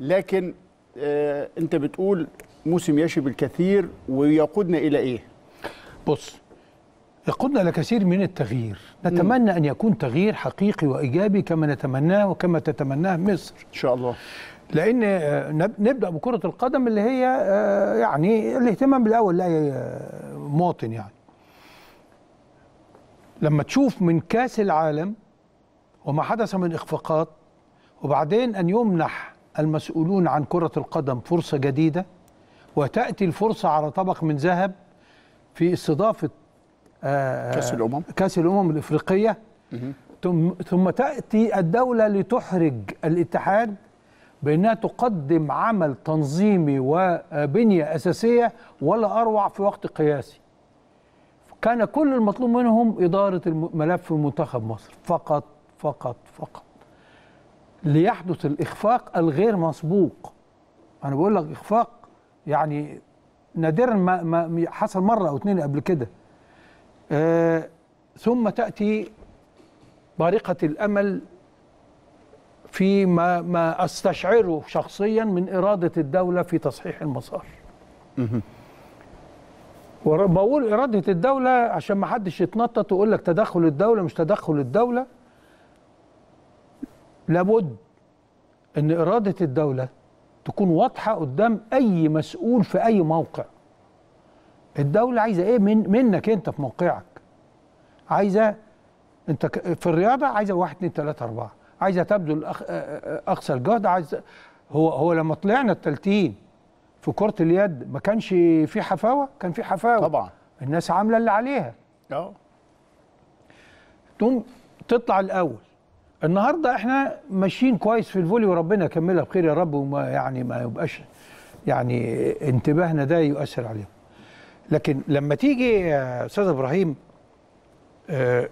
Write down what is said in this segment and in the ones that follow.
لكن آه انت بتقول موسم يشي بالكثير ويقودنا الى ايه بص يقودنا الى كثير من التغيير نتمنى م. ان يكون تغيير حقيقي وايجابي كما نتمناه وكما تتمناه مصر ان شاء الله لان آه، نبدا بكره القدم اللي هي آه، يعني الاهتمام الاول لاي مواطن يعني لما تشوف من كاس العالم وما حدث من اخفاقات وبعدين ان يمنح المسؤولون عن كرة القدم فرصة جديدة وتأتي الفرصة على طبق من ذهب في استضافة آه، كأس الأمم كأس الأمم الإفريقية ثم ثم تأتي الدولة لتحرج الاتحاد بأنها تقدم عمل تنظيمي وبنية أساسية ولا أروع في وقت قياسي كان كل المطلوب منهم إدارة ملف منتخب مصر فقط فقط فقط ليحدث الإخفاق الغير مسبوق أنا بقول لك إخفاق يعني نادرا ما, ما حصل مرة أو اتنين قبل كده آه ثم تأتي بارقة الأمل فيما ما استشعره شخصيا من إرادة الدولة في تصحيح المسار وبقول إرادة الدولة عشان ما حدش يتنطط ويقول لك تدخل الدولة مش تدخل الدولة لابد ان اراده الدوله تكون واضحه قدام اي مسؤول في اي موقع الدوله عايزه ايه من منك انت في موقعك عايزه انت في الرياضه عايزه 1 2 3 4 عايزه تبذل اقصى الجهد عايز هو هو لما طلعنا التلتين في كره اليد ما كانش في حفاوه كان في حفاوه طبعا الناس عامله اللي عليها اه تقوم تطلع الاول النهارده احنا ماشيين كويس في الفولي وربنا يكملها بخير يا رب وما يعني ما يبقاش يعني انتباهنا ده يؤثر عليهم لكن لما تيجي يا استاذ ابراهيم آه،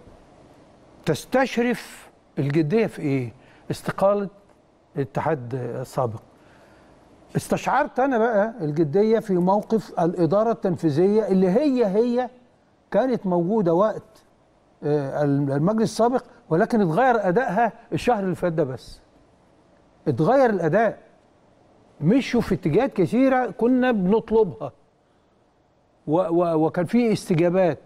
تستشرف الجديه في ايه استقاله الاتحاد السابق استشعرت انا بقى الجديه في موقف الاداره التنفيذيه اللي هي هي كانت موجوده وقت آه، المجلس السابق ولكن اتغير ادائها الشهر اللي فات ده بس اتغير الاداء مشوا في اتجاهات كثيره كنا بنطلبها و و وكان في استجابات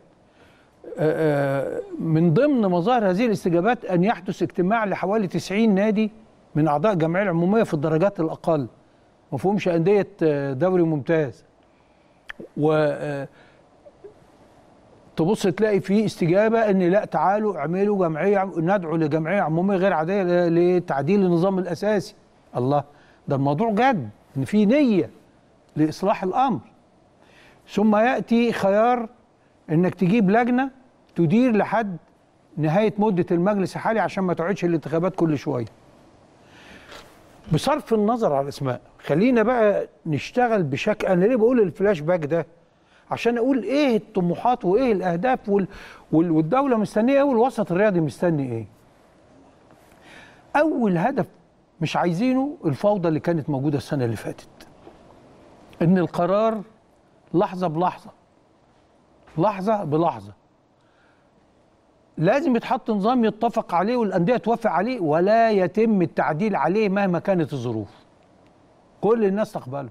آه، آه، من ضمن مظاهر هذه الاستجابات ان يحدث اجتماع لحوالي 90 نادي من اعضاء الجمعيه العموميه في الدرجات الاقل ما فيهمش انديه دوري ممتاز و تبص تلاقي في استجابه ان لا تعالوا اعملوا جمعيه ندعو لجمعيه عموميه غير عاديه لتعديل النظام الاساسي الله ده الموضوع جد ان في نيه لاصلاح الامر ثم ياتي خيار انك تجيب لجنه تدير لحد نهايه مده المجلس الحالي عشان ما تقعدش الانتخابات كل شويه بصرف النظر على الاسماء خلينا بقى نشتغل بشكل انا ليه بقول الفلاش باك ده عشان اقول ايه الطموحات وايه الاهداف وال... وال... والدوله مستنيه ايه والوسط الرياضي مستني ايه اول هدف مش عايزينه الفوضى اللي كانت موجوده السنه اللي فاتت ان القرار لحظه بلحظه لحظه بلحظه لازم يتحط نظام يتفق عليه والانديه توافق عليه ولا يتم التعديل عليه مهما كانت الظروف كل الناس تقبله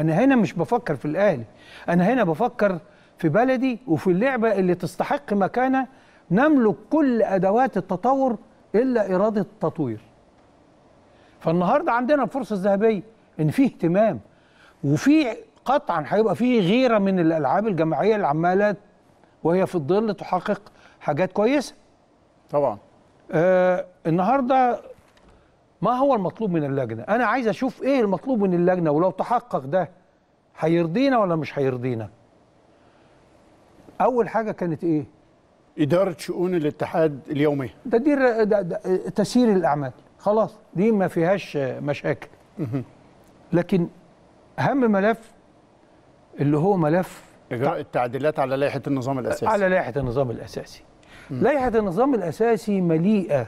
انا هنا مش بفكر في الاهلي انا هنا بفكر في بلدي وفي اللعبه اللي تستحق مكانه نملك كل ادوات التطور الا اراده التطوير فالنهارده عندنا الفرصه الذهبيه ان في اهتمام وفي قطعا هيبقى في غيره من الالعاب الجماعيه اللي عماله وهي في الظل تحقق حاجات كويسه طبعا آه النهارده ما هو المطلوب من اللجنه انا عايز اشوف ايه المطلوب من اللجنه ولو تحقق ده هيرضينا ولا مش هيرضينا اول حاجه كانت ايه اداره شؤون الاتحاد اليوميه تدير تسيير الاعمال خلاص دي ما فيهاش مشاكل لكن اهم ملف اللي هو ملف اجراء التعديلات على لائحه النظام الاساسي على لائحه النظام الاساسي لائحه النظام الاساسي مليئه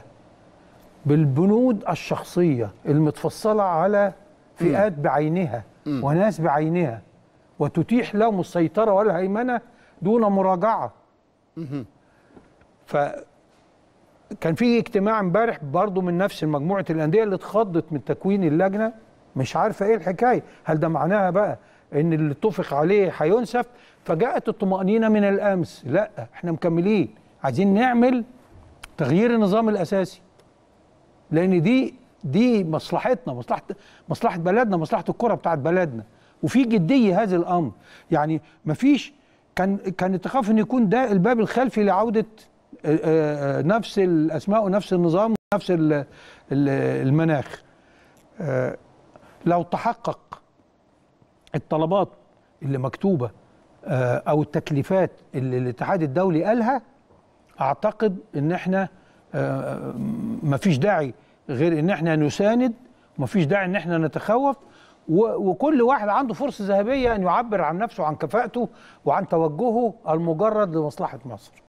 بالبنود الشخصية المتفصلة على فئات بعينها وناس بعينها وتتيح لهم السيطرة والهيمنة دون مراجعة ف كان في اجتماع امبارح برضه من نفس مجموعة الأندية اللي اتخضت من تكوين اللجنة مش عارفة ايه الحكاية هل ده معناها بقى ان اللي اتفق عليه هينسف فجاءت الطمأنينة من الأمس لا احنا مكملين عايزين نعمل تغيير النظام الأساسي لان دي دي مصلحتنا مصلحه مصلحه بلدنا مصلحه الكره بتاعه بلدنا وفي جديه هذا الامر يعني مفيش كان كان تخاف ان يكون ده الباب الخلفي لعوده نفس الاسماء ونفس النظام ونفس المناخ لو تحقق الطلبات اللي مكتوبه او التكليفات اللي الاتحاد الدولي قالها اعتقد ان احنا ما فيش داعي غير ان احنا نساند ما فيش داعي ان احنا نتخوف وكل واحد عنده فرصه ذهبيه ان يعبر عن نفسه وعن كفاءته وعن توجهه المجرد لمصلحه مصر